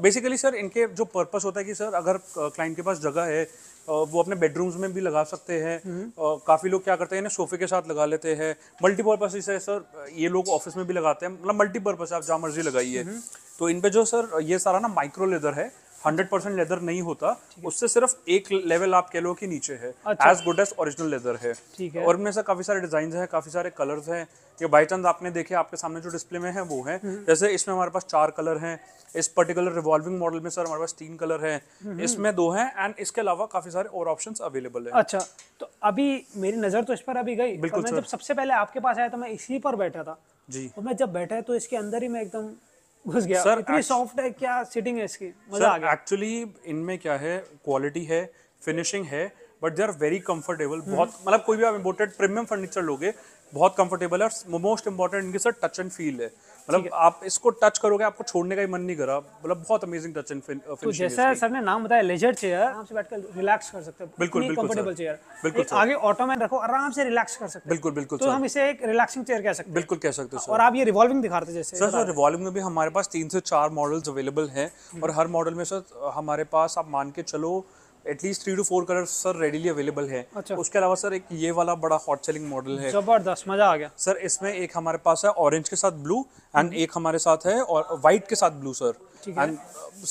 Basically sir इनके जो purpose होता है कि सर अगर क्लाइंट के पास जगह है वो अपने बेडरूम्स में भी लगा सकते हैं हम्म। काफ़ी लोग क्या करते हैं इन्हें सोफे के साथ लगा लेते हैं मल्टीपर्पज है सर ये लोग ऑफिस में भी लगाते हैं मतलब मल्टीपर्पज आप जहाँ मर्जी लगाइए हम्म। तो इनपे जो सर ये सारा ना माइक्रो लेदर है हंड्रेड परसेंट लेदर नहीं होता उससे सिर्फ एक लेवल आप कह लो कि नीचे है as good as original leather है और इनमें से काफी सारे डिजाइन है काफी सारे कलर्स हैं ये बाई चांस आपने देखे आपके सामने जो डिस्प्ले में है वो है हम्म। जैसे इसमें हमारे पास चार कलर हैं इस पर्टिकुलर रिवॉल्विंग मॉडल में सर हमारे पास तीन कलर हैं हम्म, हम्म। इसमें दो हैं एंड इसके अलावा काफी सारे और ऑप्शंस अवेलेबल हैं अच्छा तो अभी मेरी नजर तो इस पर अभी गई बिल्कुल तो जब सबसे पहले आपके पास आया तो मैं इसी पर बैठा था जी तो मैं जब बैठा है तो इसके अंदर ही मैं एकदम घुस गया सर इतनी सॉफ्ट है क्या सिटिंग है इसकी मजा आ गया एक्चुअली इनमें क्या है क्वालिटी है फिनिशिंग है but they are very comfortable बहुत मतलब कोई भी आप इम्पोर्टेड प्रीमियम फर्नीचर लोगे बहुत कंफर्टेबल है और मोस्ट इंपॉर्टेंट इनके सर टच एंड फील है मतलब आप इसको टच करोगे आपको छोड़ने का ही मन नहीं करा मतलब बहुत अमेजिंग टच एंड तो जैसा सर ने नाम बताया लेजर चेयर आराम से बैठकर रिलैक्स कर सकते हो बिल्कुल बिल्कुल कंफर्टेबल चेयर बिल्कुल आगे ऑटो में रखो आराम से रिलैक्स कर सकते हो बिल्कुल बिल्कुल तो हम इसे एक रिलैक्सिंग चेयर कह सकते हैं बिल्कुल कह सकते हो और आप ये रिवॉल्विंग दिखा दिखाते जैसे सर सर रिवॉल्विंग में भी हमारे पास तीन से चार मॉडल्स अवेलेबल हैं और हर मॉडल में सर हमारे पास आप मान के चलो at least three two four colour sir readily available है अच्छा। उसके अलावा सर एक ये वाला बड़ा हॉट सेलिंग मॉडल है जबरदस्त मजा आ गया सर इसमें एक हमारे पास है ऑरेंज के साथ ब्लू हम्म। एंड एक हमारे साथ है और व्हाइट के साथ ब्लू सर एंड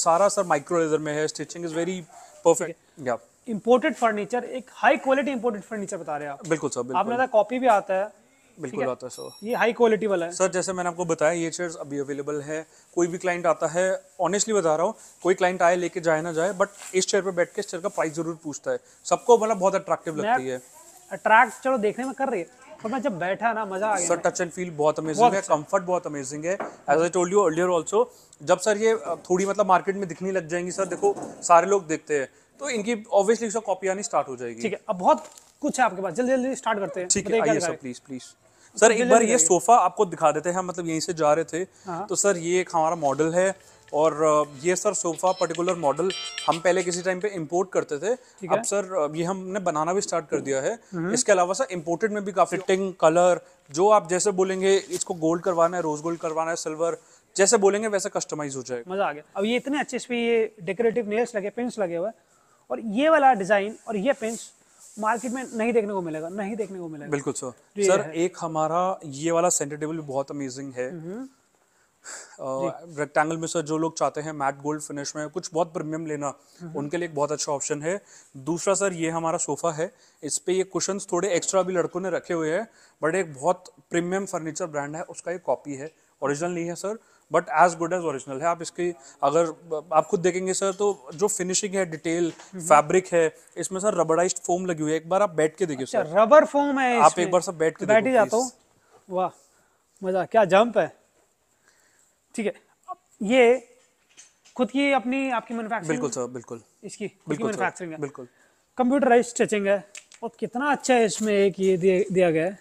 सारा सर माइक्रो लेदर में है stitching is very perfect imported furniture एक हाई क्वालिटी इम्पोर्टेड फर्नीचर बता रहे हैं आप बिल्कुल सर बिल्कुल। आपने कॉपी भी आता है बिल्कुल आता है सर ये हाई क्वालिटी वाला है सर जैसे मैंने आपको बताया ये चेयर्स अभी अवेलेबल है कोई भी क्लाइंट आता है ऑनेस्टली बता रहा हूँ कोई क्लाइंट आए लेके जाए ना जाए बट इस चेयर पर बैठ के इस चेयर का प्राइस जरूर पूछता है सबको मतलब बहुत अट्रैक्टिव लगती है अट्रैक्ट चलो देखने में कर रही है पर मैं जब बैठा ना मजा आ गया सर टच एंड फील बहुत अमेजिंग है कंफर्ट अच्छा। बहुत अमेजिंग है as I told you earlier also जब सर ये थोड़ी मतलब मार्केट में दिखने लग जाएंगी सर देखो सारे लोग देखते हैं तो इनकी ऑब्वियसली सर कॉपी आनी स्टार्ट हो जाएगी ठीक है अब बहुत कुछ है आपके पास जल्दी जल्दी स्टार्ट करते हैं ठीक है सर प्लीज प्लीज सर एक बार ये सोफा आपको दिखा देते हैं मतलब यहीं से जा रहे थे हाँ। तो सर ये एक हमारा मॉडल है और ये सर सोफ़ा पर्टिकुलर मॉडल हम पहले किसी टाइम पे इंपोर्ट करते थे अब सर ये हमने बनाना भी स्टार्ट कर दिया है हम्म। इसके अलावा सर इंपोर्टेड में भी काफ़ी फिटिंग कलर जो आप जैसे बोलेंगे इसको गोल्ड करवाना है रोज गोल्ड करवाना है सिल्वर जैसे बोलेंगे वैसे कस्टमाइज हो जाएगा मज़ा आ गया अब ये इतने अच्छे से ये डेकोरेटिव नेल्स लगे पेंस लगे हुए और ये वाला डिज़ाइन और ये पेंस मार्केट में नहीं देखने को मिलेगा नहीं देखने को मिलेगा बिल्कुल सर तो सर एक हमारा ये वाला सेंटर टेबल भी बहुत अमेजिंग है हम्म। रेक्टेंगल में सर जो लोग चाहते हैं मैट गोल्ड फिनिश में कुछ बहुत प्रीमियम लेना हम्म। उनके लिए एक बहुत अच्छा ऑप्शन है दूसरा सर ये हमारा सोफा है इस पे ये कुशन थोड़े एक्स्ट्रा भी लड़कों ने रखे हुए हैं बट एक बहुत प्रीमियम फर्नीचर ब्रांड है उसका एक कॉपी है ओरिजिनल नहीं है sir but as good as original है आप इसकी अगर आप खुद देखेंगे सर तो जो फिनिशिंग है डिटेल फैब्रिक हम्म। है इसमें सर रबराइज फोम लगी हुई है एक बार आप बैठ के देखिए अच्छा, सर रबर फोम है आप एक बार सर बैठ के तो बैठ ही जाता हूँ वाह मजा क्या जंप है ठीक है ये खुद की अपनी आपकी मैन्युफैक्चरिंग बिल्कुल सर बिल्कुल इसकी बिल्कुल मैन्युफैक्चरिंग है बिल्कुल कंप्यूटराइज स्ट्रेचिंग है और कितना अच्छा है इसमें एक ये दिया गया है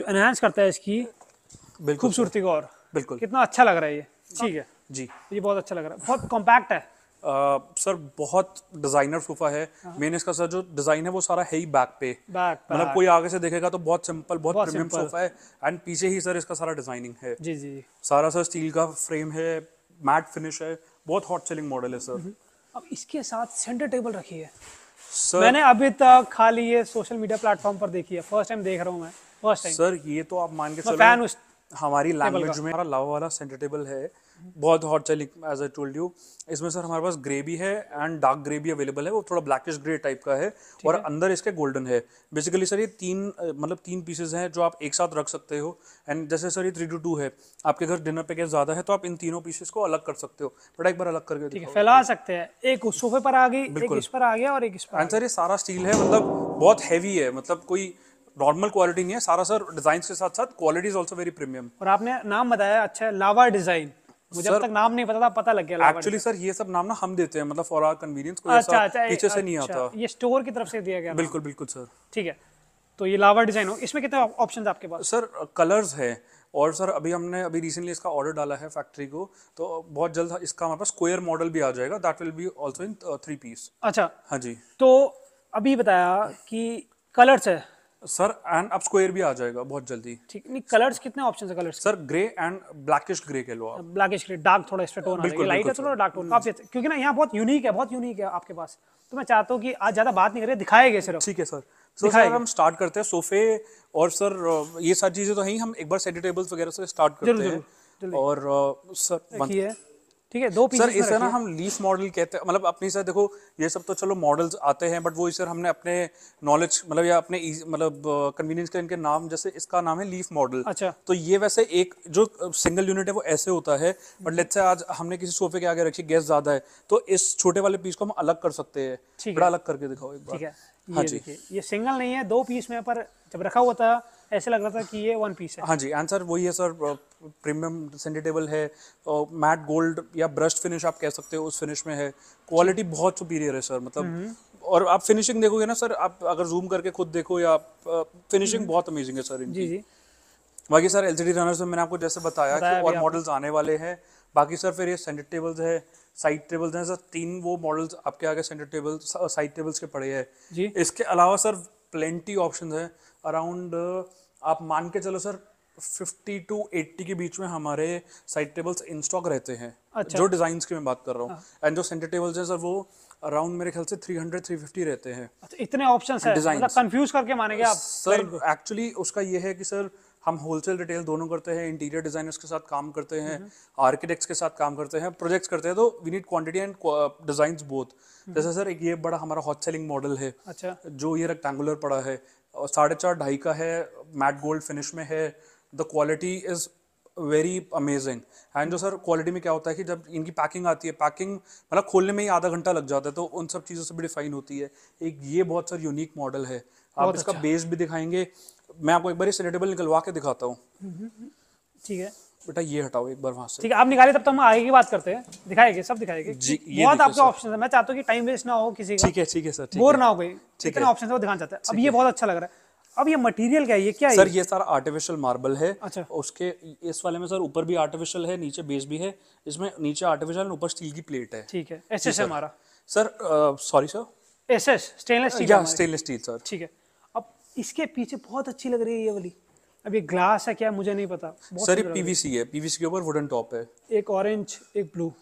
जो एनहेंस करता है इसकी खूबसूरती को और बिल्कुल कितना अच्छा लग रहा है ये ठीक है हाँ। जी ये बहुत अच्छा लग रहा है बहुत कॉम्पैक्ट है आ, सर बहुत डिजाइनर सोफा है मेन हाँ। इसका सर जो डिजाइन है वो सारा है ही बैक पे बैक मतलब कोई आगे से देखेगा तो बहुत सिंपल बहुत, बहुत प्रीमियम सोफा है एंड पीछे ही सर इसका सारा डिजाइनिंग है जी जी सारा सर स्टील का फ्रेम है मैट फिनिश है बहुत हॉट सेलिंग मॉडल है सर हम्म। अब इसके साथ सेंटर टेबल रखी है सर मैंने अभी तक खाली ये सोशल मीडिया प्लेटफॉर्म पर देखी है फर्स्ट टाइम देख रहा हूँ मैं फर्स्ट टाइम सर ये तो आप मान के चलो फैन हमारी लैंग्वेज में हमारा लावा वाला सेंटेटेबल है बहुत hot selling as I told you इसमें सर हमारे पास ग्रे भी है एंड डार्क ग्रे भी अवेलेबल है वो थोड़ा ब्लैकिश ग्रे टाइप का है और है? अंदर इसके गोल्डन है बेसिकली सर ये तीन मतलब तीन पीसेज हैं जो आप एक साथ रख सकते हो एंड जैसे सर ये थ्री टू टू है आपके घर डिनर पैकेज ज़्यादा है तो आप इन तीनों पीसेस को अलग कर सकते हो बट एक बार अलग करके फैला सकते हैं एक सोफे पर आ गई बिल्कुल इस पर आ गया और एक इस पर एंड सर ये सारा स्टील है मतलब बहुत हैवी है मतलब कोई नॉर्मल क्वालिटी नहीं है सारा सर डिजाइन के साथ साथ quality is also very premium और आपने नाम बताया अच्छा है लावा डिजाइन मुझे सर, तक नाम नहीं पता था पता लग गया एक्चुअली सर ये सब नाम ना हम देते हैं मतलब फॉर आर कन्वीनियंस कोई अच्छा, अच्छा, पीछे अच्छा, से नहीं अच्छा, आता ये स्टोर की तरफ से दिया गया बिल्कुल बिल्कुल सर ठीक है तो ये लावा डिजाइन हो इसमें कितने ऑप्शन आपके पास सर कलर्स है और सर अभी हमने अभी रिसेंटली इसका ऑर्डर डाला है फैक्ट्री को तो बहुत जल्द इसका हमारे पास स्क्वायर मॉडल भी आ जाएगा that will be also in three piece अच्छा हाँ जी तो अभी बताया कि कलर्स है सर एंड अब स्क्वायर भी आ जाएगा बहुत जल्दी ठीक नहीं कलर्स कितने ऑप्शन है colours sir grey and blackish grey के लो आप ब्लैकिश ग्रे डार्क थोड़ा स्ट्रेट होना चाहिए लाइट है थोड़ा डार्क टोन काफी अच्छा क्योंकि ना यहाँ बहुत यूनिक है बहुत यूनिक है आपके पास तो मैं चाहता हूँ कि आज ज्यादा बात नहीं करें दिखाएंगे सिर्फ ठीक है सर सो सर हम स्टार्ट करते हैं सोफे और सर uh, ये सारी चीजें तो है हम एक बार सेटी टेबल्स वगैरह से स्टार्ट करते हैं और सर uh, देखिए ठीक है दो सर इसे ना हम लीफ मॉडल कहते हैं मतलब अपनी सर देखो ये सब तो चलो मॉडल्स आते हैं बट वो सर हमने अपने नॉलेज मतलब या अपने मतलब कन्वीनियंस के इनके नाम जैसे इसका नाम है लीफ मॉडल अच्छा तो ये वैसे एक जो सिंगल यूनिट है वो ऐसे होता है बट लेट्स से आज हमने किसी सोफे के आगे रखी गैस ज्यादा है तो इस छोटे वाले पीस को हम अलग कर सकते हैं बड़ा अलग करके दिखाओ एक बार ठीक है हाँ ये सिंगल नहीं है दो पीस में पर जब रखा हुआ था ऐसे लग रहा था कि ये वन पीस है हाँ जी आंसर वही है सर प्रीमियम सेंडिटेबल है मैट गोल्ड या ब्रश फिनिश आप कह सकते हो उस फिनिश में है क्वालिटी बहुत सुपीरियर है सर मतलब हम्म। और आप फिनिशिंग देखोगे ना सर आप अगर जूम करके खुद देखो या फिनिशिंग हम्म। बहुत अमेजिंग है सर इनकी जी जी बाकी sir L C D runners में मैंने आपको जैसे बताया कि और मॉडल्स आने वाले हैं बाकी सर फिर ये सेंटर टेबल्स है साइड टेबल्स हैं सर तीन वो मॉडल्स आपके आगे सेंटर टेबल्स साइड टेबल्स के पड़े हैं जी इसके अलावा सर प्लेंटी ऑप्शन है अराउंड आप मान के चलो सर 50 टू 80 के बीच में हमारे साइड टेबल्स इन स्टॉक रहते हैं अच्छा। जो डिजाइन की मैं बात कर रहा हूँ एंड हाँ। जो सेंटर टेबल्स हैं सर वो अराउंड मेरे ख्याल से 300 350 रहते हैं अच्छा, इतने ऑप्शंस हैं मतलब कंफ्यूज करके मानेंगे आप सर एक्चुअली उसका ये है कि सर हम होलसेल रिटेल दोनों करते हैं इंटीरियर डिजाइनर्स के साथ काम करते हैं आर्किटेक्ट्स हम्म हम्म। के साथ काम करते हैं प्रोजेक्ट्स करते हैं तो we need quantity and design both जैसे सर एक ये बड़ा हमारा हॉट सेलिंग मॉडल है अच्छा जो ये रेक्टेंगुलर पड़ा है साढ़े चार ढाई का है मैट गोल्ड फिनिश में है the quality is very amazing and जो हम्म। सर क्वालिटी में क्या होता है कि जब इनकी पैकिंग आती है पैकिंग मतलब खोलने में ही आधा घंटा लग जाता है तो उन सब चीज़ों से भी डिफाइन होती है एक ये बहुत सर यूनिक मॉडल है आप इसका अच्छा। बेस भी दिखाएंगे मैं आपको एक बार इस सेनेटेबल निकलवा के दिखाता हूँ ठीक है बेटा ये हटाओ एक बार वहां से ठीक है आप निकाले तब तो हम आगे की बात करते हैं दिखाएंगे सब दिखाएंगे जी बहुत आपके ऑप्शन है मैं चाहता हूँ कि टाइम वेस्ट ना हो किसी का ठीक है ठीक है सर बोर ना हो गई ठीक है ऑप्शन वो दिखाना चाहता है अब ये बहुत अच्छा लग रहा है अब ये मटेरियल क्या है ये क्या सर है? ये सारा आर्टिफिशियल मार्बल है अच्छा उसके इस वाले में सर ऊपर भी आर्टिफिशियल है नीचे बेस भी है इसमें नीचे आर्टिफिशियल ऊपर स्टील की प्लेट है ठीक है एसएस हमारा sir sorry sir SS stainless steel stainless steel sir ठीक है इसके पीछे बहुत अच्छी लग रही है ये वाली अब ये ग्लास है क्या मुझे नहीं पता सर पीवीसी है पीवीसी के ऊपर वुडन टॉप है एक ऑरेंज एक ब्लू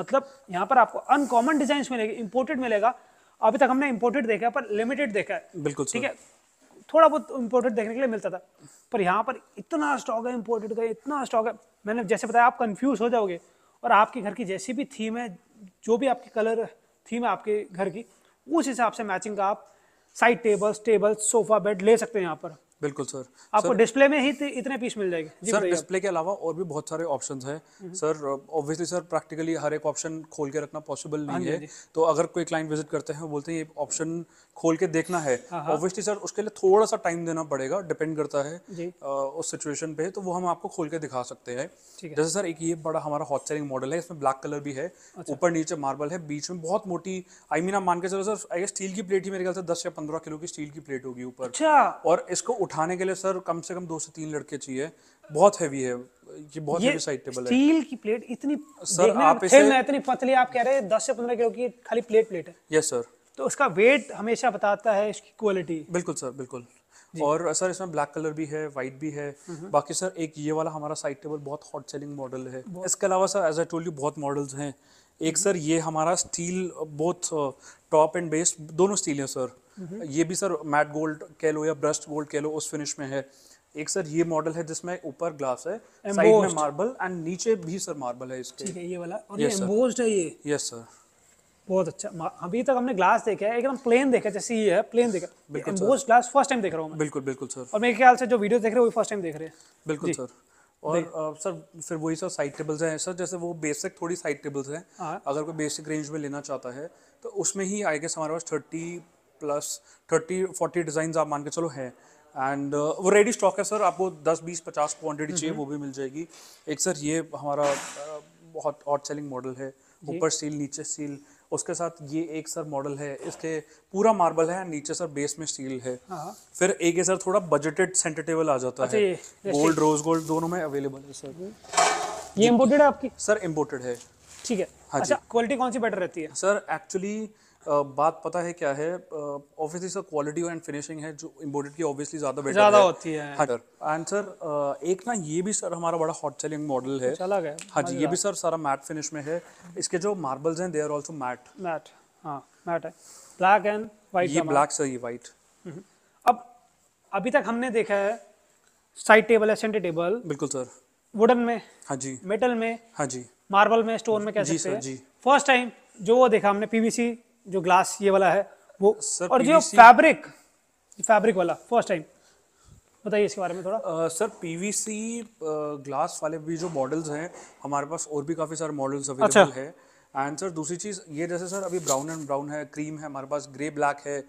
मतलब यहाँ पर आपको अनकॉमन डिजाइन मिलेगा इम्पोर्टेड मिलेगा अभी तक हमने इम्पोर्टेड देखा पर लिमिटेड देखा है बिल्कुल ठीक है थोड़ा बहुत इम्पोर्टेड देखने के लिए मिलता था पर यहाँ पर इतना स्टॉक है इम्पोर्टेड का इतना स्टॉक है मैंने जैसे बताया आप कन्फ्यूज हो जाओगे और आपके घर की जैसी भी थीम है जो भी आपकी कलर थीम है आपके घर की उस हिसाब से मैचिंग का आप side tables tables sofa bed ले सकते हैं यहाँ पर बिल्कुल सर आपको डिस्प्ले में ही इतने पीस मिल जाएंगे सर डिस्प्ले के अलावा और भी बहुत सारे ऑप्शंस हैं hmm. Sir obviously sir practically हर एक ऑप्शन खोल के रखना पॉसिबल नहीं हाँ है हाँ तो अगर कोई क्लाइंट विजिट करते हैं बोलते हैं ये ऑप्शन खोल के देखना है ऑब्वियसली हाँ, सर उसके लिए थोड़ा सा टाइम देना पड़ेगा डिपेंड करता है उस सिचुएशन पे तो वो हम आपको खोल के दिखा सकते हैं जैसे सर एक ये बड़ा हमारा हॉट सेलिंग मॉडल है इसमें ब्लैक कलर भी है अच्छा। ऊपर नीचे मार्बल है बीच में बहुत मोटी आई मीन आप मान के चलो सर आई स्टील की प्लेट ही मेरे ख्याल से दस या पंद्रह किलो की स्टील की प्लेट होगी ऊपर अच्छा। और इसको उठाने के लिए सर कम से कम दो से तीन लड़के चाहिए बहुत हैवी है ये बहुत ये साइड टेबल है स्टील की प्लेट इतनी सर आप इसे मैं इतनी पतली आप कह रहे हैं दस से पंद्रह किलो की खाली प्लेट प्लेट है यस सर तो उसका वेट हमेशा बताता है इसकी क्वालिटी बिल्कुल सर बिल्कुल और सर इसमें ब्लैक कलर भी है व्हाइट भी है हम्म। बाकी सर एक ये वाला हमारा साइड टेबल बहुत हॉट सेलिंग मॉडल है इसके अलावा sir as I told you बहुत मॉडल्स हैं एक सर हम्म। ये हमारा steel both top and base दोनों स्टील है सर ये भी सर मैट गोल्ड कह लो या ब्रस्ट गोल्ड कह लो उस फिनिश में है एक सर ये मॉडल है जिसमें ऊपर ग्लास है साइड में मार्बल एंड नीचे भी सर मार्बल है इसके ठीक है ये वाला और yes, ये एम्बोस्ड है ये यस सर बहुत अच्छा अभी तक हमने ग्लास देखा है एकदम प्लेन देखा जैसे ये है प्लेन देखा एम्बोस्ड ग्लास फर्स्ट टाइम देख रहा हूं मैं बिल्कुल बिल्कुल सर और मेरे ख्याल से जो वीडियो देख रहे हो वो फर्स्ट टाइम देख रहे हैं बिल्कुल सर और सर फिर वही सर साइड टेबल्स हैं सर जैसे वो बेसिक थोड़ी साइड टेबल्स हैं हाँ। अगर कोई बेसिक रेंज में लेना चाहता है तो उसमें ही आएगा हमारे पास thirty plus thirty forty design आप मान के चलो हैं एंड uh, वो रेडी स्टॉक है सर आपको दस बीस पचास क्वान्टिटी चाहिए हम्म। वो भी मिल जाएगी एक सर ये हमारा uh, बहुत हॉट सेलिंग मॉडल है ऊपर सील नीचे सील उसके साथ ये एक सर मॉडल है इसके पूरा मार्बल है नीचे सर बेस में स्टील है हाँ। फिर एक सर थोड़ा बजटेड सेंटर टेबल आ जाता अच्छा, है गोल्ड रोज गोल्ड दोनों में अवेलेबल है सर हम्म। ये इम्पोर्टेड है आपकी सर इम्पोर्टेड है ठीक है हाँ अच्छा क्वालिटी कौन सी बेटर रहती है सर एक्चुअली बात पता है क्या है obviously sir quality and finishing है जो इम्पोर्टेड की ऑब्वियसली ज़्यादा बेटर ज़्यादा होती है हाँ सर एंड सर एक ना ये भी सर हमारा बड़ा हॉट सेलिंग मॉडल है चला गया हाँ जी ये भी सर सारा मैट फिनिश में है इसके जो मार्बल्स हैं they are also matte matte हाँ मैट है ब्लैक एंड वाइट ये ब्लैक सर ये वाइट हम्म। अब अभी तक हमने देखा है साइड टेबल है सेंटर टेबल बिल्कुल सर वुडन में हाँ जी मेटल में हाँ जी मार्बल में स्टोन में कैसे जी सर जी फर्स्ट टाइम जो वो देखा हमने पीवीसी जो ग्लास ये वाला है वो सर, और जो फैब्रिक फैब्रिक वाला फर्स्ट टाइम बताइए इसके बारे में थोड़ा आ, सर पीवीसी ग्लास वाले भी जो मॉडल्स हैं हमारे पास और भी काफ़ी सारे मॉडल्स अवेलेबल अच्छा। है एंड सर दूसरी चीज़ ये जैसे सर अभी ब्राउन एंड ब्राउन है क्रीम है हमारे पास ग्रे ब्लैक है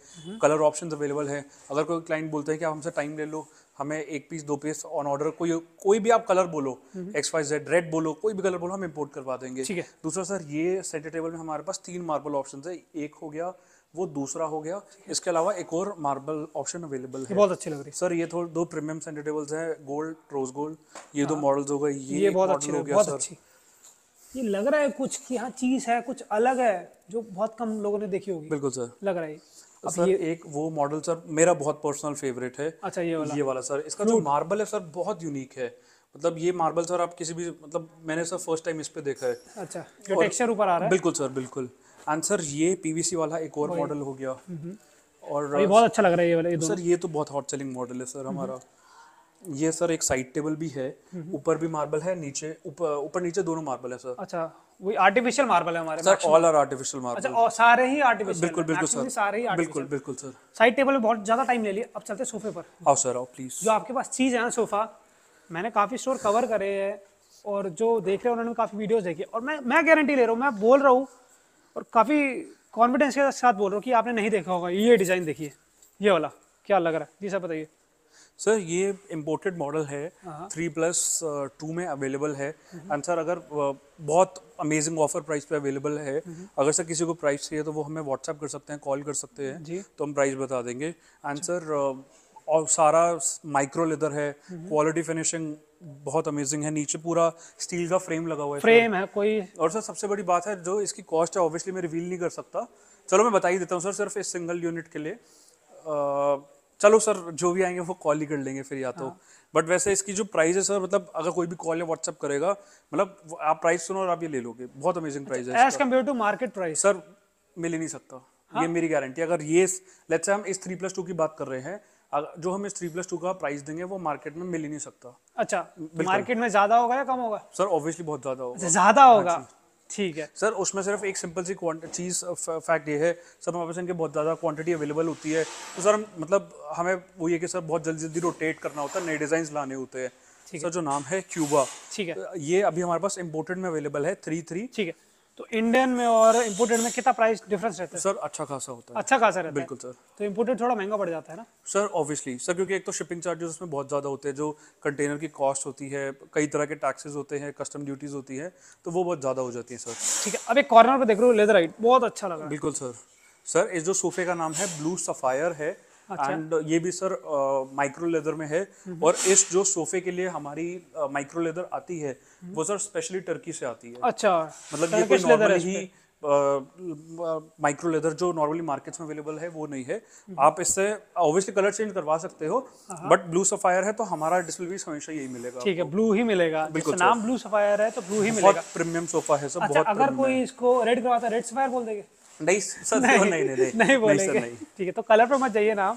कलर ऑप्शन अवेलेबल है अगर कोई क्लाइंट बोलते हैं कि आप हमसे टाइम ले लो हमें एक पीस दो पीस ऑन ऑर्डर कोई कोई भी आप कलर बोलो एक्स वाई जेड रेड बोलो कोई भी कलर बोलो हम इम्पोर्ट करवा देंगे ठीक है दूसरा सर ये सेंटर टेबल में हमारे पास तीन मार्बल ऑप्शन है एक हो गया वो दूसरा हो गया इसके अलावा एक और मार्बल ऑप्शन अवेलेबल है बहुत अच्छी लग रही है सर ये थोड़ा दो प्रीमियम सेंटर टेबल्स हैं गोल्ड रोज गोल्ड ये दो मॉडल्स हाँ। हो गए ये, ये बहुत अच्छी हो गया सर ये लग रहा है कुछ कि हाँ चीज है कुछ अलग है जो बहुत कम लोगों ने देखी होगी बिल्कुल सर लग रहा है सर ये... एक वो मॉडल सर मेरा बहुत पर्सनल फेवरेट है अच्छा ये वाला ये वाला सर इसका जो मार्बल है सर बहुत यूनिक है मतलब ये मार्बल सर आप किसी भी मतलब मैंने सर फर्स्ट टाइम इस पे देखा है अच्छा जो टेक्सचर ऊपर आ रहा है बिल्कुल सर बिल्कुल एंड सर ये पीवीसी वाला एक और मॉडल हो गया हम्म, हम्म। और ये बहुत अच्छा लग रहा है ये वाला ये सर ये तो बहुत हॉट सेलिंग मॉडल है सर हम्म, हमारा ये सर एक साइड टेबल भी है ऊपर भी मार्बल है नीचे ऊपर नीचे दोनों मार्बल है सर अच्छा वही आर्टिफिशियल मार्बल है हमारे sir all are artificial marble अच्छा सारे ही आर्टिफिशियल बिल्कुल बिल्कुल सर सारे ही बिल्कुल बिल्कुल सर साइड टेबल में बहुत ज्यादा टाइम ले लिया अब चलते सोफे पर आओ सर आओ प्लीज जो आपके पास चीज है ना सोफा मैंने काफी स्टोर कवर करे हैं और जो देख रहे हैं उन्होंने काफी वीडियोस देखी और मैं मैं गारंटी ले रहा हूँ मैं बोल रहा हूँ और काफी कॉन्फिडेंस के साथ बोल रहा हूँ कि आपने नहीं देखा होगा ये डिजाइन देखिए ये वाला क्या लग रहा है जी सर बताइए सर ये इम्पोर्टेड मॉडल है थ्री प्लस टू में अवेलेबल है एंड सर अगर uh, बहुत अमेजिंग ऑफर प्राइस पे अवेलेबल है हम्म। अगर सर किसी को प्राइस चाहिए तो वो हमें व्हाट्सएप कर सकते हैं कॉल कर सकते हैं तो हम प्राइस बता देंगे एंड सर अच्छा। uh, और सारा माइक्रो लेदर है क्वालिटी हम्म। फिनिशिंग बहुत अमेजिंग है नीचे पूरा स्टील का फ्रेम लगा हुआ है फ्रेम है कोई और सर सबसे बड़ी बात है जो इसकी कॉस्ट है ऑब्वियसली मैं रिवील नहीं कर सकता चलो मैं बता ही देता हूँ सर सिर्फ इस सिंगल यूनिट के लिए uh, चलो सर जो भी आएंगे वो कॉल ही कर लेंगे फिर या तो बट हाँ। वैसे इसकी जो प्राइस है सर मतलब अगर कोई भी कॉल या व्हाट्सअप करेगा मतलब आप प्राइस सुनो और आप ये ले लोगे बहुत अमेजिंग अच्छा, प्राइस है as compare to market price sir मिल ही नहीं सकता हाँ? ये मेरी गारंटी अगर ये लेट्स से हम इस थ्री प्लस टू की बात कर रहे हैं जो हम इस थ्री प्लस टू का प्राइस देंगे वो मार्केट में मिल ही नहीं सकता अच्छा मार्केट में ज्यादा होगा या कम होगा सर ऑब्वियसली बहुत ज्यादा होगा ज्यादा होगा हाँ ठीक है सर उसमें सिर्फ एक सिंपल सी चीज़ फैक्ट ये है सर हमारे पास इनके बहुत ज़्यादा क्वांटिटी अवेलेबल होती है तो सर हम मतलब हमें वो ये कि सर बहुत जल्दी जल्दी रोटेट करना होता है नए डिज़ाइन लाने होते हैं सर जो नाम है क्यूबा ठीक है ये अभी हमारे पास इम्पोर्टेड में अवेलेबल है थ्री थ्री ठीक है तो इंडियन में और इम्पोर्टेड में कितना प्राइस डिफरेंस रहता है सर अच्छा खासा होता है अच्छा खासा रहता बिल्कुल है बिल्कुल सर तो इम्पोर्टेड थोड़ा महंगा पड़ जाता है ना सर ऑब्वियसली सर क्योंकि एक तो शिपिंग चार्जेस उसमें बहुत ज़्यादा होते हैं जो कंटेनर की कॉस्ट होती है कई तरह के टैक्सेस होते हैं कस्टम ड्यूटीज होती है तो वो बहुत ज़्यादा हो जाती है सर ठीक है अब एक कॉर्नर पर देख रहे हो लेदर राइट बहुत अच्छा लगा बिल्कुल सर सर इस जो सोफे का नाम है ब्लू सफायर है एंड अच्छा। ये भी सर माइक्रो लेदर में है हम्म। और इस जो सोफे के लिए हमारी माइक्रो लेदर आती है हम्म। वो सर स्पेशली टर्की से आती है अच्छा मतलब ये कोई नॉर्मल ही माइक्रो लेदर जो नॉर्मली मार्केट्स में अवेलेबल है वो नहीं है हम्म। आप इससे ऑब्वियसली कलर चेंज करवा सकते हो बट ब्लू सफायर है तो हमारा डिस्प्ले भी हमेशा यही मिलेगा ठीक है ब्लू ही मिलेगा बिल्कुल नाम ब्लू सफायर है तो ब्लू ही मिलेगा प्रीमियम सोफा है सब अच्छा, बहुत अगर कोई इसको रेड करवाता है रेड सफायर बोल देगा नहीं सर नहीं नहीं नहीं, नहीं, नहीं ठीक है तो कलर पर मत जाइए ना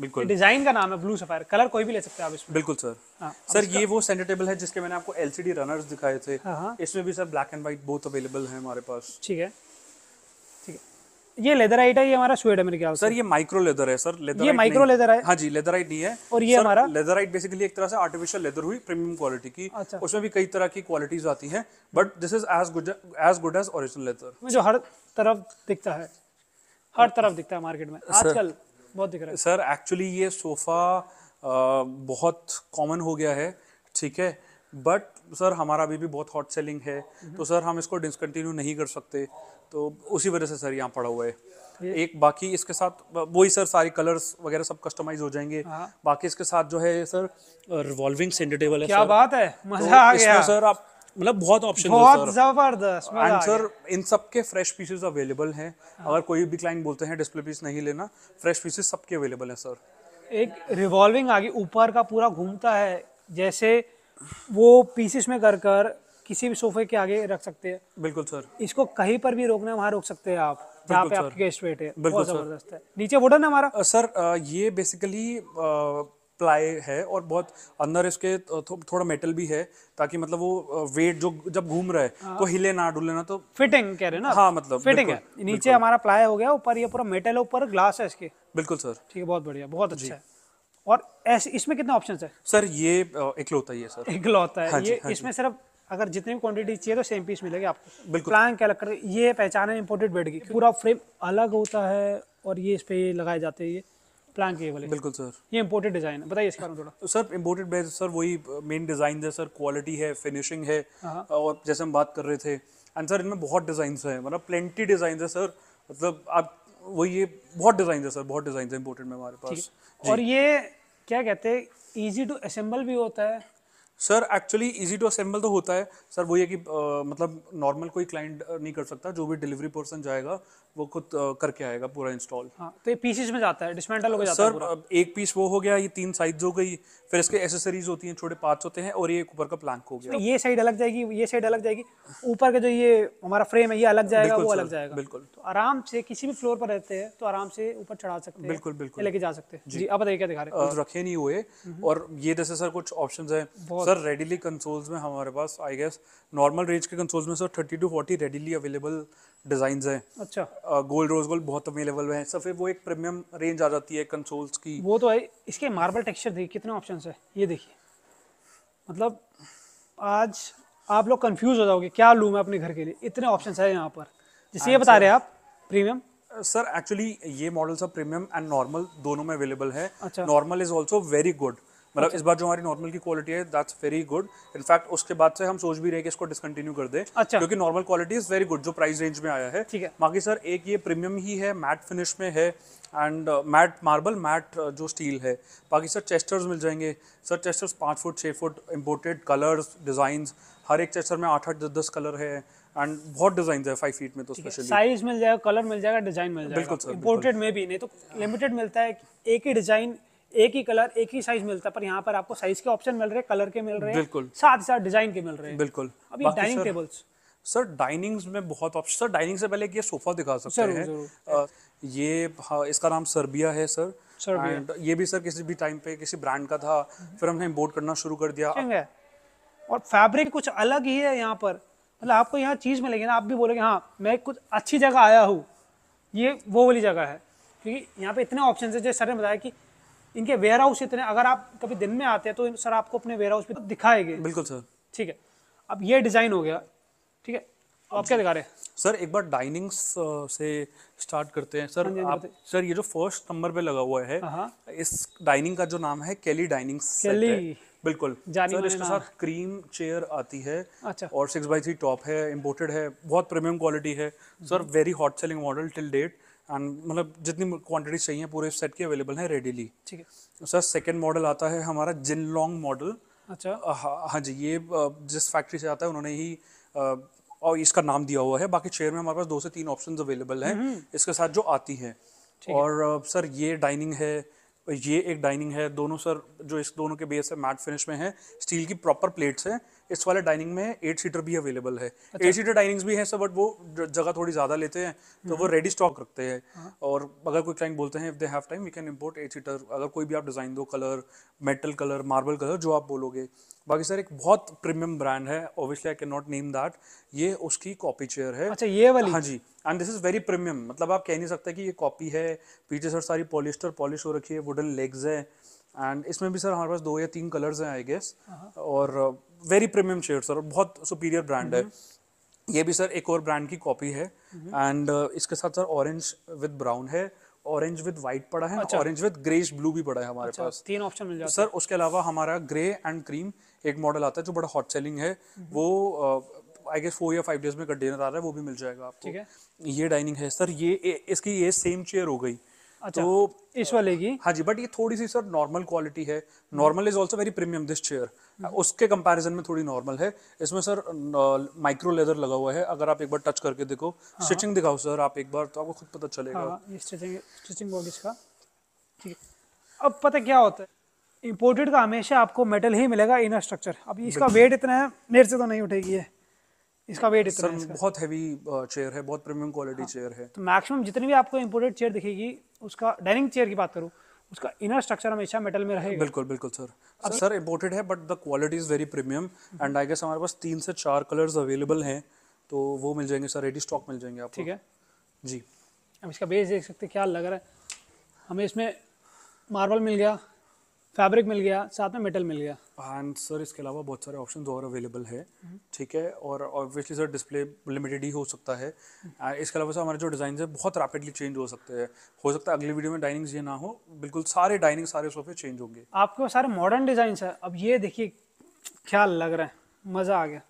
बिल्कुल डिजाइन का नाम है ब्लू सफायर कलर कोई भी ले सकते बिल्कुल सर हाँ, सर ये वो सेंटर टेबल है जिसके मैंने आपको एलसीडी रनर्स दिखाए थे हाँ, हाँ। इसमें भी सर ब्लैक एंड व्हाइट बहुत अवेलेबल है हमारे पास ठीक है ये लेदर आइट है ये हमारा स्वेड है मेरे ख्याल सर ये माइक्रो लेदर है सर लेदर ये माइक्रो लेदर है हाँ जी लेदर आइट नहीं है और ये हमारा लेदर आइट बेसिकली एक तरह से आर्टिफिशियल लेदर हुई प्रीमियम क्वालिटी की अच्छा। उसमें भी कई तरह की क्वालिटीज आती हैं but this is as good as good as original leather जो हर तरफ दिखता है हर तरफ दिखता है मार्केट में आजकल बहुत दिख रहा है सर एक्चुअली ये सोफा बहुत कॉमन हो गया है ठीक है बट सर हमारा अभी भी बहुत हॉट सेलिंग है हम्म। तो सर हम इसको डिसकंटिन्यू नहीं कर सकते तो उसी वजह से सर यहाँ पड़ा हुआ है एक बाकी इसके साथ वही सर सारी कलर्स वगैरह सब कस्टमाइज हो जाएंगे हाँ। बाकी इसके साथ जो है सर रिवॉल्विंग सेंटर टेबल है क्या बात है तो मजा आ गया सर आप मतलब बहुत ऑप्शन बहुत जबरदस्त एंड सर इन सब के फ्रेश पीसेस अवेलेबल हैं हाँ। अगर कोई भी क्लाइंट बोलते हैं डिस्प्ले पीस नहीं लेना फ्रेश पीसेस सबके अवेलेबल है सर एक रिवॉल्विंग आगे ऊपर का पूरा घूमता है जैसे वो पीसेस में कर कर किसी भी सोफे के आगे रख सकते हैं बिल्कुल सर इसको कहीं पर भी रोकना वहाँ रोक सकते हैं आप जहाँ पे आपकी गेस्ट वेट है बिल्कुल जबरदस्त है नीचे वुडन हमारा सर ये बेसिकली प्लाई है और बहुत अंदर इसके थो, थोड़ा मेटल भी है ताकि मतलब वो वेट जो जब घूम रहा है हाँ। तो हिले ना डुले ना तो फिटिंग कह रहे ना हाँ मतलब फिटिंग है नीचे हमारा प्लाई हो गया ऊपर ये पूरा मेटल है ऊपर ग्लास है इसके बिल्कुल सर ठीक है बहुत बढ़िया बहुत अच्छा है और ऐसे इसमें कितने ऑप्शन है सर ये इकलौता ही है सर इकलौता है हाँ ये हाँ इसमें सिर्फ अगर जितनी भी क्वांटिटी चाहिए तो सेम पीस मिलेगी आपको बिल्कुल प्लान क्या लगकर ये पहचान है इम्पोर्टेड बेड की पूरा फ्रेम अलग होता है और ये इस पर लगाए जाते हैं ये प्लान के वाले बिल्कुल सर ये इम्पोर्टेड डिज़ाइन है बताइए इसके बारे में थोड़ा तो सर इम्पोर्टेड बेड सर वही मेन डिज़ाइन है सर क्वालिटी है फिनिशिंग हाँ। है और जैसे हम बात कर रहे थे एंड सर इनमें बहुत डिज़ाइन है मतलब प्लेंटी डिज़ाइन है सर मतलब आप वो ये बहुत डिज़ाइन है सर बहुत डिज़ाइन है इम्पोर्टेंट में हमारे पास और ये क्या कहते हैं ईजी टू असेंबल भी होता है sir actually easy to assemble तो होता है सर वो ये कि आ, मतलब नॉर्मल कोई क्लाइंट नहीं कर सकता जो भी डिलीवरी पर्सन जाएगा वो खुद करके आएगा पूरा इंस्टॉल हाँ तो ये पीसेज में जाता है डिसमेंटल हो जाता सर, है सर एक पीस वो हो गया ये तीन साइज हो गई फिर इसके एसेसरीज होती हैं छोटे पार्ट्स होते हैं और ये ऊपर का प्लांक हो गया तो ये साइड अलग जाएगी ये साइड अलग जाएगी ऊपर का जो ये हमारा फ्रेम है ये अलग जाएगा वो अलग जाएगा बिल्कुल तो आराम से किसी भी फ्लोर पर रहते हैं तो आराम से ऊपर चढ़ा सकते हैं बिल्कुल बिल्कुल लेके जा सकते हैं जी आप बताइए क्या दिखा रहे रखे नहीं हुए हम्म। और ये जैसे सर कुछ ऑप्शन है अदर रेडिली कंसोल्स में हमारे पास आई गेस नॉर्मल रेंज के कंसोल्स में sir thirty to forty readily available design हैं अच्छा गोल्ड रोज गोल्ड बहुत अवेलेबल है सर फिर वो एक प्रीमियम रेंज आ जाती है कंसोल्स की वो तो है इसके मार्बल टेक्सचर देखिए कितने ऑप्शन है ये देखिए मतलब आज आप लोग कंफ्यूज हो जाओगे क्या लूँ मैं अपने घर के लिए इतने ऑप्शन है यहाँ पर जैसे ये बता रहे हैं आप प्रीमियम सर एक्चुअली ये मॉडल सब प्रीमियम एंड नॉर्मल दोनों में अवेलेबल है normal is also very good मतलब okay. इस बार जो हमारी नॉर्मल की क्वालिटी है दैट्स वेरी गुड इनफैक्ट उसके बाद से हम सोच भी रहे हैं कि इसको डिसकंटिन्यू कर दे अच्छा क्योंकि normal quality is very good जो प्राइस रेंज में आया है ठीक है बाकी सर एक ये प्रीमियम ही है मैट फिनिश में है एंड मैट मार्बल मैट जो स्टील है बाकी सर चेस्टर्स मिल जाएंगे सर चेस्टर्स पाँच फुट छः फुट इम्पोर्टेड कलर्स डिजाइन हर एक चेस्टर में आठ आठ दस दस कलर है एंड बहुत डिजाइन है फाइव फीट में तो स्पेशली साइज मिल जाएगा कलर मिल जाएगा डिजाइन मिल जाएगा बिल्कुल सर इम्पोर्टेड में भी नहीं तो लिमिटेड मिलता है एक ही डिजाइन एक ही कलर एक ही साइज मिलता है पर यहाँ पर आपको साइज के ऑप्शन मिल रहे हैं कलर के मिल रहे हैं बिल्कुल साथ ही साथ डिजाइन के मिल रहे हैं बिल्कुल अभी डाइनिंग टेबल्स सर डाइनिंग्स में बहुत ऑप्शन सर डाइनिंग से पहले ये सोफा दिखा सकते हैं ये हाँ, इसका नाम सर्बिया है सर एंड ये भी सर किसी भी टाइम पे किसी ब्रांड का था फिर हमने इम्पोर्ट करना शुरू कर दिया और फैब्रिक कुछ अलग ही है यहाँ पर मतलब आपको यहाँ चीज़ मिलेगी ना आप भी बोलोगे हाँ मैं कुछ अच्छी जगह आया हूँ ये वो वाली जगह है क्योंकि यहाँ पे इतने ऑप्शन है जैसे सर ने बताया कि इनके वेयर हाउस इतने अगर आप कभी दिन में आते हैं तो सर आपको अपने वेयर हाउस भी दिखाएंगे बिल्कुल सर ठीक है अब ये डिज़ाइन हो गया ठीक है तो आप क्या दिखा रहे हैं सर एक बार डाइनिंग से स्टार्ट करते हैं सर हाँ हाँ आप सर ये जो फर्स्ट नंबर पे लगा हुआ है हाँ, इस डाइनिंग का जो नाम है केली डाइनिंग केली बिल्कुल सर इसके साथ क्रीम चेयर आती है अच्छा और सिक्स बाई थ्री टॉप है इम्पोर्टेड है बहुत प्रीमियम क्वालिटी है sir very hot selling model till date and मतलब जितनी क्वांटिटी चाहिए पूरे सेट की अवेलेबल है रेडीली ठीक है सर सेकेंड मॉडल आता है हमारा जिन लॉन्ग मॉडल अच्छा हाँ हा जी ये जिस फैक्ट्री से आता है उन्होंने ही आ, और इसका नाम दिया हुआ है बाकी चेयर में हमारे पास दो से तीन ऑप्शन अवेलेबल हैं हम्म। इसके साथ जो आती हैं और सर ये डाइनिंग है ये एक डाइनिंग है दोनों सर जो इस दोनों के बेस है मैट फिनिश में है स्टील की प्रॉपर प्लेट्स हैं इस वाले डाइनिंग में एट सीटर भी अवेलेबल है अच्छा। एट सीटर डाइनिंग्स भी हैं सर बट वो जगह थोड़ी ज़्यादा लेते हैं तो वो रेडी हम्म। स्टॉक रखते हैं हाँ। और अगर कोई क्लाइंट बोलते हैं if they have time we can import eight seater अगर कोई भी आप डिज़ाइन दो colour metal colour marble colour जो आप बोलोगे बाकी सर एक बहुत प्रीमियम ब्रांड है obviously I can not name that ये उसकी कॉपी चेयर है अच्छा ये वाली हाँ जी and this is very premium मतलब आप कह नहीं सकते कि ये कॉपी है पीछे सर सारी पॉलिस्टर पॉलिश हो रखी है वुडन लेग्स है एंड इसमें भी सर हमारे पास दो या तीन कलर्स हैं आई गेस हाँ। और वेरी प्रीमियम शेड सर बहुत सुपीरियर ब्रांड है mm-hmm. ये भी सर एक और ब्रांड की कॉपी है एंड mm-hmm. uh, इसके साथ सर ऑरेंज विद ब्राउन है ऑरेंज विद व्हाइट पड़ा है अच्छा। ऑरेंज विद ग्रेस ब्लू भी पड़ा है हमारे अच्छा, पास तीन ऑप्शन मिल जाते सर उसके अलावा हमारा ग्रे एंड क्रीम एक मॉडल आता है जो बड़ा हॉट सेलिंग है mm-hmm. वो आई गेस फोर या फाइव डेज में कंटेनर आ रहा है वो भी मिल जाएगा आपको ठीक है ये डाइनिंग है सर ये इसकी ये सेम चेयर हो गई अच्छा, तो इस वाले की हाँ जी बट ये थोड़ी सी सर नॉर्मल क्वालिटी है normal is also very premium this chair उसके कंपैरिजन में थोड़ी नॉर्मल है इसमें सर माइक्रो लेदर लगा हुआ है अगर आप एक बार टच करके देखो स्टिचिंग हाँ। दिखाओ सर आप एक बार तो आपको खुद पता चलेगा स्टिचिंग हाँ, इसका ठीक अब पता क्या होता है इम्पोर्टेड का हमेशा आपको मेटल ही मिलेगा इनर स्ट्रक्चर अब इसका वेट इतना है मेरे से तो नहीं उठेगी है इसका वेट इतना सर, इसका। बहुत हैवी चेयर है बहुत प्रीमियम क्वालिटी हाँ, चेयर है तो मैक्सिमम जितनी भी आपको इम्पोर्टेड चेयर दिखेगी उसका डाइनिंग चेयर की बात करूँ उसका इनर स्ट्रक्चर हमेशा मेटल में रहेगा बिल्कुल बिल्कुल सर अब सर इम्पोर्टेड है but the quality is very premium and I guess हमारे पास तीन से चार कलर्स अवेलेबल हैं तो वो मिल जाएंगे सर रेडी स्टॉक मिल जाएंगे आपको ठीक है जी हम इसका बेस देख सकते क्या लग रहा है हमें इसमें मार्बल मिल गया फैब्रिक मिल गया साथ में मेटल मिल गया एंड सर इसके अलावा बहुत सारे ऑप्शंस और अवेलेबल है ठीक है और ऑब्वियसली सर डिस्प्ले लिमिटेड ही हो सकता है इसके अलावा सर हमारे जो डिज़ाइन है बहुत रैपिडली चेंज हो सकते हैं हो सकता है अगली वीडियो में डाइनिंग ये ना हो बिल्कुल सारे डाइनिंग सारे सोफे चेंज होंगे आपके सारे मॉडर्न डिज़ाइन है अब ये देखिए क्या लग रहा है मज़ा आ गया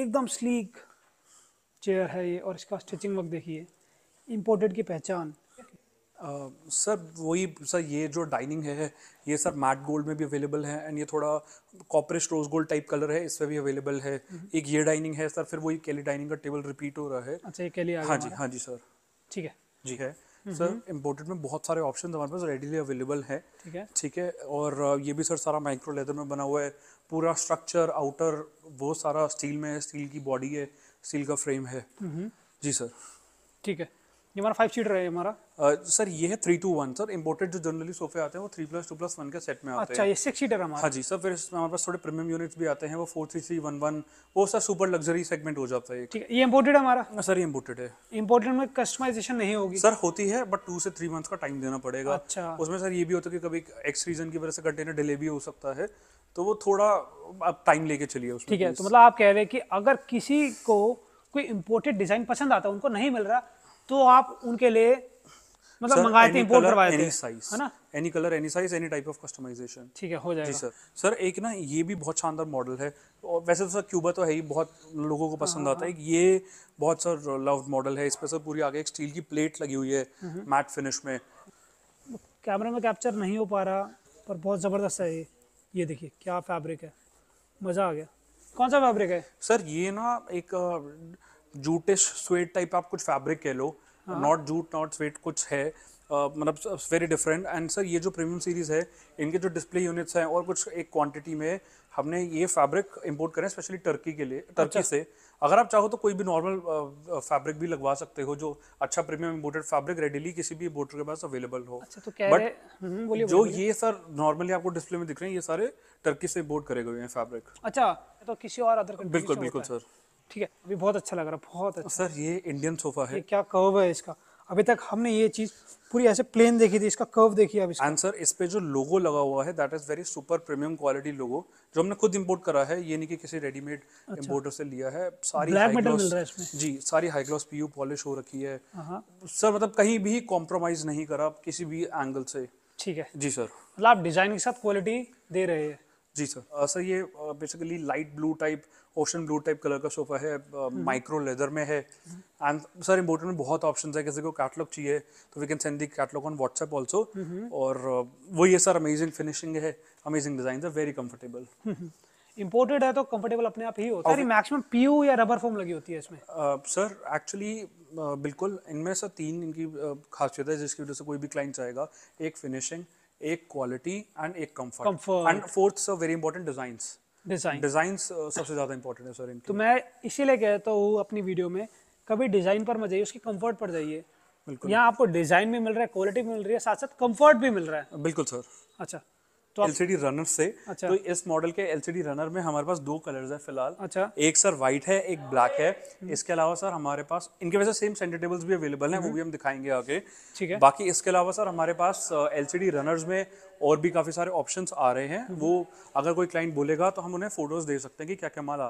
एकदम स्लीक चेयर है ये और इसका स्टिचिंग वर्क देखिए इम्पोर्टेड की पहचान सर वही सर ये जो डाइनिंग है ये सर मैट गोल्ड में भी अवेलेबल है एंड ये थोड़ा copperish rose gold type colour है इसमें भी अवेलेबल है हम्म। एक ये डाइनिंग है सर फिर वही केली डाइनिंग का टेबल रिपीट हो रहा है अच्छा ये केली हाँ जी हाँ जी सर ठीक है जी है हम्म, सर इम्पोर्टेड हम्म। में बहुत सारे ऑप्शन हमारे पास रेडीली अवेलेबल है ठीक है ठीक है और ये भी सर सारा माइक्रो लेदर में बना हुआ है पूरा स्ट्रक्चर आउटर वो सारा स्टील में है स्टील की बॉडी है स्टील का फ्रेम है जी सर ठीक है ये हमारा फाइव सीटर है हमारा सर ये है three two one sir imported जो जनरली सोफे आते हैं वो three plus two plus one के सेट में आते अच्छा, हैं ये सिक्स सीटर हमारा हाँ जी सर फिर इसमें हमारे पास थोड़े प्रीमियम यूनिट्स भी आते हैं वो four three three one one वो सर सुपर लग्जरी सेगमेंट हो जाता है ठीक है ये इम्पोर्टेड हमारा हाँ, सर ये इम्पोर्टेड है इम्पोर्टेड में कस्टमाइजेशन नहीं होगी सर होती है बट टू से थ्री मंथ का टाइम देना पड़ेगा अच्छा उसमें सर ये भी होता है कि कभी एक्स रीजन की वजह से कंटेनर डिले भी हो सकता है तो वो थोड़ा आप टाइम लेके चलिए उसमें ठीक है तो मतलब आप कह रहे हैं कि अगर किसी को कोई इम्पोर्टेड डिजाइन पसंद आता है उनको नहीं मिल रहा तो आप उनके लिए मतलब मंगाते हैं इम्पोर्ट करवाते हैं है ना any colour any size any type of customisation ठीक है हो जाएगा जी सर सर एक ना ये भी बहुत शानदार मॉडल है और वैसे तो सर क्यूबा तो है ही बहुत लोगों को पसंद हाँ, आता है हाँ। ये बहुत सर लव्ड मॉडल है इस पर सर पूरी आगे एक स्टील की प्लेट लगी हुई है मैट हम्म, फिनिश हम्म। में कैमरे में कैप्चर नहीं हो पा रहा पर बहुत ज़बरदस्त है ये ये देखिए क्या फैब्रिक है मज़ा आ गया कौन सा फैब्रिक है सर ये ना एक जूटिश स्वेट टाइप आप कुछ फैब्रिक कह लो नॉट जूट नॉट स्वेट कुछ है मतलब वेरी डिफरेंट एंड सर ये जो प्रीमियम सीरीज़ है इनके जो डिस्प्ले यूनिट्स हैं और कुछ एक क्वांटिटी में हमने ये फैब्रिक इंपोर्ट करें स्पेशली टर्की के लिए टर्की अच्छा। से अगर आप चाहो तो कोई भी नॉर्मल फैब्रिक भी लगवा सकते हो जो अच्छा प्रीमियम इंपोर्टेड फैब्रिक रेडीली किसी भी इम्पोर्टर के पास अवेलेबल हो अच्छा, तो हम्म, बट जो ये सर नॉर्मली आपको डिस्प्ले में दिख रहे हैं ये सारे टर्की से इम्पोर्ट करे गए हैं फैब्रिक अच्छा तो किसी और अदर बिल्कुल बिल्कुल सर ठीक है अभी बहुत अच्छा लग रहा है बहुत तो अच्छा सर ये इंडियन सोफा है क्या कर्व है इसका अभी तक हमने ये चीज पूरी ऐसे प्लेन देखी थी इसका कर्व देखिए अब आंसर इस पे जो लोगो लगा हुआ है that is very super premium quality logo जो हमने खुद इंपोर्ट करा है ये नहीं कि किसी रेडीमेड अच्छा। इंपोर्टर से लिया है सारी ब्लैक मेटल मिल रहा है इसमें जी सारी हाई पीयू पॉलिश हो रखी है सर हाँ। मतलब कहीं भी कॉम्प्रोमाइज नहीं करा किसी भी एंगल से ठीक है जी सर मतलब आप डिजाइन के साथ क्वालिटी दे रहे हैं जी सर सर ये basically light blue type ocean blue type colour का सोफ़ा है माइक्रो हम्म। लेदर में है एंड सर इम्पोर्टेंट में बहुत ऑप्शंस है किसी को कैटलॉग चाहिए तो we can send the catalogue on WhatsApp also और वो ये सर अमेजिंग फिनिशिंग है अमेजिंग डिजाइन है वेरी कंफर्टेबल इम्पोर्टेड है तो कंफर्टेबल अपने आप ही होता है मैक्सिमम पीयू या रबर फोम लगी होती है इसमें सर एक्चुअली बिल्कुल इनमें सर तीन इनकी खासियत है जिसकी वजह से कोई भी क्लाइंट चाहेगा एक फिनिशिंग एक क्वालिटी एंड एक comfort and fourth very important designs design design सबसे ज्यादा इंपॉर्टेंट है सर तो मैं इसीलिए कहता हूँ अपनी वीडियो में कभी डिजाइन पर मत जाइए उसकी कंफर्ट पर जाइए बिल्कुल यहाँ आपको डिजाइन भी मिल रहा है क्वालिटी भी मिल रही है साथ साथ कंफर्ट भी मिल रहा है बिल्कुल सर अच्छा तो एलसीडी रनर से अच्छा। तो इस मॉडल के एलसीडी रनर में हमारे पास दो कलर्स है फिलहाल अच्छा एक सर व्हाइट है एक ब्लैक है इसके अलावा सर हमारे पास इनके वजह सेम सेंटर टेबल्स भी अवेलेबल हैं वो हम्म। भी हम दिखाएंगे आगे ठीक है बाकी इसके अलावा सर हमारे पास एलसीडी रनर्स में और भी काफ़ी सारे ऑप्शंस आ रहे हैं हम्म। वो अगर कोई क्लाइंट बोलेगा तो हम उन्हें फोटोज दे सकते हैं कि क्या क्या माल